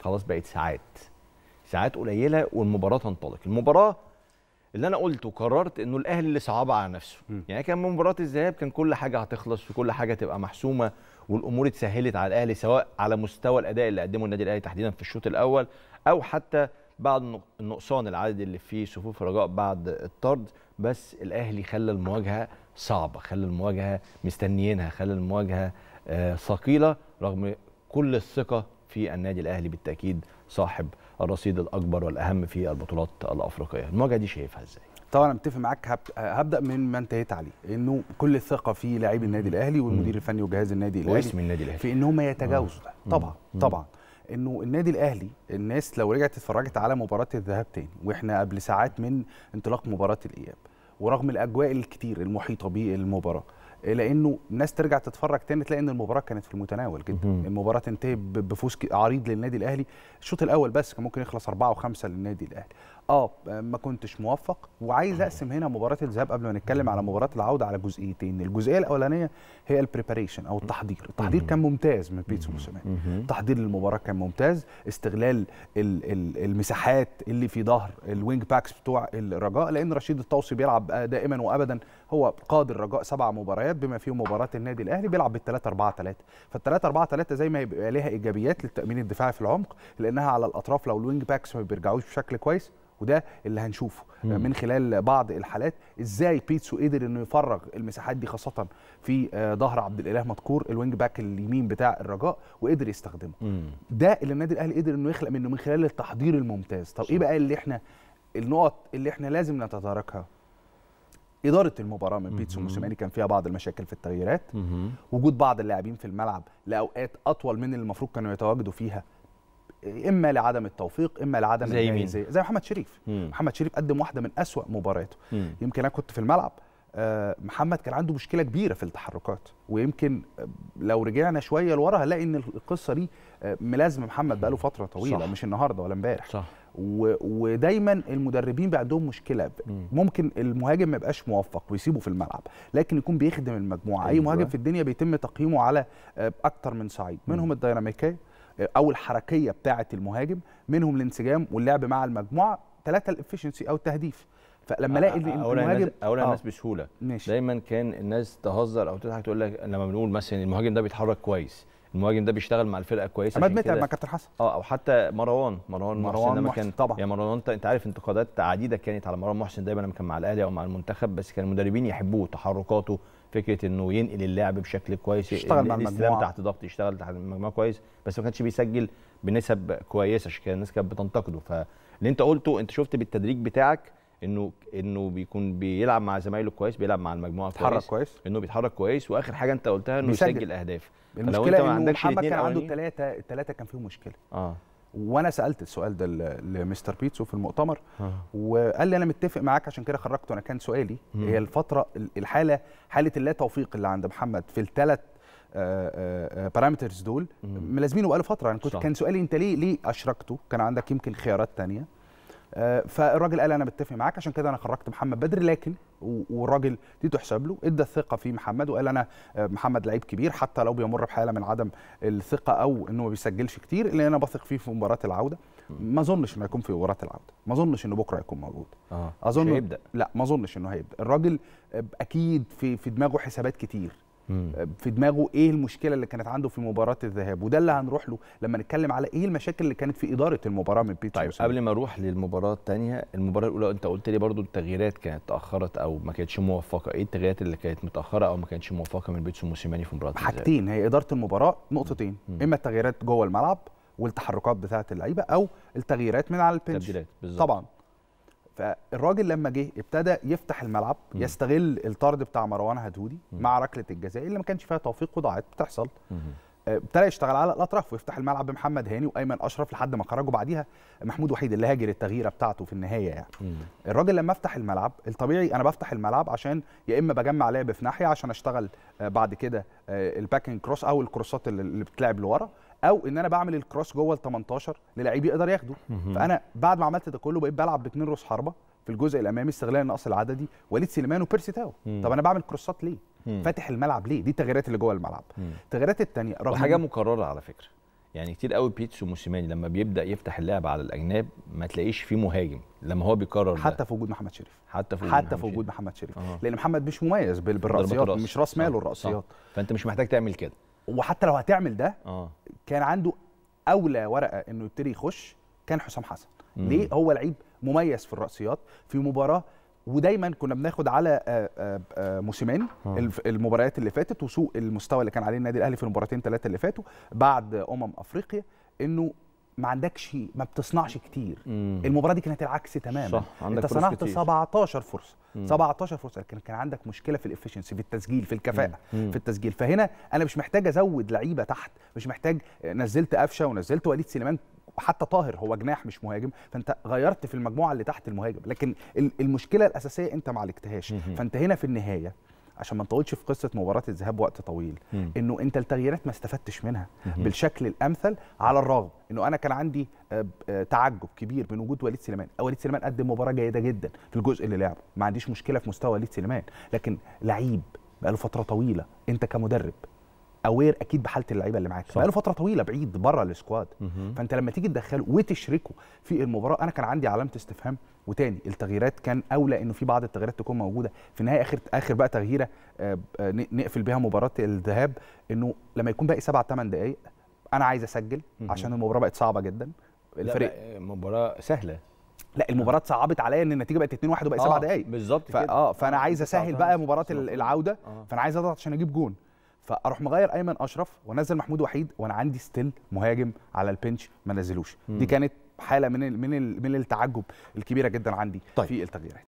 خلاص بقت ساعات ساعات قليله والمباراه تنطلق المباراه اللي انا قلته وقررت انه الاهلي اللي صعبها على نفسه م. يعني كان مباراه الذهاب كان كل حاجه هتخلص وكل حاجه تبقى محسومه والامور اتسهلت على الاهلي سواء على مستوى الاداء اللي قدمه النادي الاهلي تحديدا في الشوط الاول او حتى بعد النقصان العدد اللي فيه صفوف الرجاء بعد الطرد بس الاهلي خلى المواجهه صعبه خلى المواجهه مستنيينها خلى المواجهه آه، ثقيله رغم كل الثقه في النادي الاهلي بالتاكيد صاحب الرصيد الاكبر والاهم في البطولات الافريقيه المواجهه دي شايفها ازاي طبعا انا متفق معاك هبدا من ما انتهيت عليه انه كل الثقه في لاعبي النادي الاهلي والمدير الفني وجهاز النادي الاهلي واسم النادي الاهلي في ان هم يتجاوزوا ده طبعا طبعا انه النادي الاهلي الناس لو رجعت اتفرجت على مباراه الذهاب تاني واحنا قبل ساعات من انطلاق مباراه الاياب ورغم الاجواء الكتير المحيطه بالمباراه لانه الناس ترجع تتفرج تاني تلاقي ان المباراه كانت في المتناول جدا المباراه تنتهي بفوز عريض للنادي الاهلي الشوط الاول بس كان ممكن يخلص أربعة و للنادي الاهلي اه ما كنتش موفق وعايز اقسم هنا مباراه الذهاب قبل ما نتكلم على مباراه العوده على جزئيتين الجزئيه الاولانيه هي البريباريشن او التحضير التحضير كان ممتاز من بيتسو موسيماني تحضير للمباراه كان ممتاز استغلال المساحات اللي في ظهر الوينج باكس بتوع الرجاء لان رشيد الطوسي بيلعب دائما وابدا هو قاد الرجاء سبع مباريات بما فيهم مباراه النادي الاهلي بيلعب بال 3 4 3 فال 3 4 3 زي ما يبقى ليها ايجابيات للتامين الدفاعي في العمق لانها على الاطراف لو الوينج باكس ما بيرجعوش بشكل كويس وده اللي هنشوفه مم. من خلال بعض الحالات ازاي بيتسو قدر انه يفرغ المساحات دي خاصه في آه، ظهر عبد الاله مدكور الوينج باك اليمين بتاع الرجاء وقدر يستخدمه مم. ده اللي النادي الاهلي قدر انه يخلق منه من خلال التحضير الممتاز طب شو. ايه بقى اللي احنا النقط اللي احنا لازم نتداركها اداره المباراه من بيتسو موسيماني كان فيها بعض المشاكل في التغييرات وجود بعض اللاعبين في الملعب لاوقات اطول من اللي المفروض كانوا يتواجدوا فيها اما لعدم التوفيق اما لعدم زي مين؟ زي, زي محمد شريف مم. محمد شريف قدم واحده من أسوأ مبارياته يمكن انا كنت في الملعب آه، محمد كان عنده مشكله كبيره في التحركات ويمكن آه، لو رجعنا شويه لورا هنلاقي ان القصه دي آه، ملازمه محمد بقاله فتره طويله صح. مش النهارده ولا امبارح صح ودايما المدربين بقى عندهم مشكله ممكن المهاجم ما يبقاش موفق ويسيبه في الملعب لكن يكون بيخدم المجموعه اي أيوة. مهاجم في الدنيا بيتم تقييمه على اكتر من صعيد منهم الديناميكيه او الحركيه بتاعه المهاجم منهم الانسجام واللعب مع المجموعه ثلاثه الافشنسي او التهديف فلما الاقي المهاجم اولا الناس آه. بسهوله ماشي. دايما كان الناس تهزر او تضحك تقول لك لما بنقول مثلا المهاجم ده بيتحرك كويس المهاجم ده بيشتغل مع الفرقه كويس عماد متعب مع كابتن حسن اه او حتى مروان مروان مروان محسن, محسن كان طبعا يعني مروان انت عارف انتقادات عديده كانت على مروان محسن دايما لما كان مع الاهلي او مع المنتخب بس كان المدربين يحبوه تحركاته فكره انه ينقل اللعب بشكل كويس يشتغل مع المجموعه تحت ضغط يشتغل تحت المجموعه كويس بس ما كانش بيسجل بنسب كويسه عشان كده الناس كانت بتنتقده فاللي انت قلته انت شفت بالتدريج بتاعك انه انه بيكون بيلعب مع زمايله كويس بيلعب مع المجموعه كويس بيتحرك كويس انه بيتحرك كويس واخر حاجه انت قلتها انه يسجل اهداف المشكله لو انت ما عندكش محمد كان عنده ثلاثه الثلاثه كان فيهم مشكله اه وانا سالت السؤال ده لمستر بيتسو في المؤتمر وقال لي انا متفق معاك عشان كده خرجته انا كان سؤالي هي الفتره الحاله حاله اللا توفيق اللي عند محمد في الثلاث بارامترز آه، آه، آه، دول ملازمينه بقاله فتره يعني كنت كان سؤالي انت ليه ليه اشركته كان عندك يمكن خيارات تانية فالراجل قال انا متفق معاك عشان كده انا خرجت محمد بدري لكن والراجل دي تحسب له ادى الثقه في محمد وقال انا آه، محمد لعيب كبير حتى لو بيمر بحاله من عدم الثقه او انه ما بيسجلش كتير اللي انا بثق فيه في مباراه العوده ما اظنش انه هيكون في مباراه العوده ما اظنش انه بكره هيكون موجود آه. اظن هيبدا لا ما اظنش انه هيبدا الراجل آه، اكيد في في دماغه حسابات كتير آه، في دماغه ايه المشكله اللي كانت عنده في مباراه الذهاب وده اللي هنروح له لما نتكلم على ايه المشاكل اللي كانت في اداره المباراه من بيتش طيب قبل ما اروح للمباراه الثانيه المباراه الاولى انت قلت لي برضو التغييرات كانت تاخرت او ما كانتش موفقه ايه التغييرات اللي كانت متاخره او ما كانتش موفقه من بيتسو موسيماني في مباراه حاجتين هي اداره المباراه نقطتين مم. اما التغييرات جوه الملعب والتحركات بتاعه اللعيبه او التغييرات من على البنش طبعا فالراجل لما جه ابتدى يفتح الملعب م. يستغل الطرد بتاع مروان هدهودي م. مع ركله الجزاء اللي ما كانش فيها توفيق وضاعت بتحصل آه، ابتدى يشتغل على الاطراف ويفتح الملعب بمحمد هاني وايمن اشرف لحد ما خرجوا بعديها محمود وحيد اللي هاجر التغييره بتاعته في النهايه يعني م. الراجل لما افتح الملعب الطبيعي انا بفتح الملعب عشان يا اما بجمع لعب في ناحيه عشان اشتغل آه، بعد كده آه، الباكنج كروس او الكروسات اللي بتتلعب لورا او ان انا بعمل الكروس جوه ال 18 للعيب يقدر ياخده فانا بعد ما عملت ده كله بقيت بلعب باثنين رؤوس حربه في الجزء الامامي استغلال النقص العددي وليد سليمان وبيرسي تاو طب انا بعمل كروسات ليه فاتح الملعب ليه دي التغييرات اللي جوه الملعب التغييرات الثانيه وحاجه مكرره على فكره يعني كتير قوي بيتسو موسيماني لما بيبدا يفتح اللعب على الاجناب ما تلاقيش فيه مهاجم لما هو بيكرر حتى في وجود محمد شريف حتى في وجود حتى في وجود محمد شريف أه. لان محمد مش مميز بالراسيات مش راس ماله الراسيات فانت مش محتاج تعمل كده وحتى لو هتعمل ده اه كان عنده اولى ورقه انه يبتدي يخش كان حسام حسن مم. ليه هو لعيب مميز في الراسيات في مباراه ودايما كنا بناخد على آه، آه، آه، موسمين المباريات اللي فاتت وسوء المستوى اللي كان عليه النادي الاهلي في المباراتين ثلاثه اللي فاتوا بعد امم افريقيا انه ما عندكش ما بتصنعش كتير مم. المباراه دي كانت العكس تماما صح. عندك انت صنعت كتير. 17 فرصه مم. 17 فرصه لكن كان عندك مشكله في الافشنسي في التسجيل في الكفاءه مم. في التسجيل فهنا انا مش محتاج ازود لعيبه تحت مش محتاج نزلت قفشه ونزلت وليد سليمان حتى طاهر هو جناح مش مهاجم فانت غيرت في المجموعه اللي تحت المهاجم لكن المشكله الاساسيه انت ما عالجتهاش فانت هنا في النهايه عشان ما نطولش في قصه مباراه الذهاب وقت طويل مم. انه انت التغييرات ما استفدتش منها مم. بالشكل الامثل على الرغم انه انا كان عندي آه، آه، تعجب كبير من وجود وليد سليمان وليد سليمان قدم مباراه جيده جدا في الجزء اللي لعبه ما عنديش مشكله في مستوى وليد سليمان لكن لعيب بقاله فتره طويله انت كمدرب اوير اكيد بحاله اللعيبه اللي معاك بقاله فتره طويله بعيد بره السكواد فانت لما تيجي تدخله وتشركه في المباراه انا كان عندي علامه استفهام وتاني التغييرات كان اولى انه في بعض التغييرات تكون موجوده في النهايه اخر اخر بقى تغييره آه، آه، نقفل بها مباراه الذهاب انه لما يكون باقي سبع ثمان دقائق انا عايز اسجل عشان المباراه بقت صعبه جدا الفريق مباراه سهله لا المباراه صعبت عليا ان النتيجه بقت 2 1 وبقت 7 آه دقائق بالظبط كده اه فانا عايز اسهل بقى مباراه العوده آه. فانا عايز اضغط عشان اجيب جون فاروح مغير ايمن اشرف وانزل محمود وحيد وانا عندي ستيل مهاجم على البنش ما نزلوش دي كانت حاله من الـ من الـ من التعجب الكبيره جدا عندي طيب. في التغييرات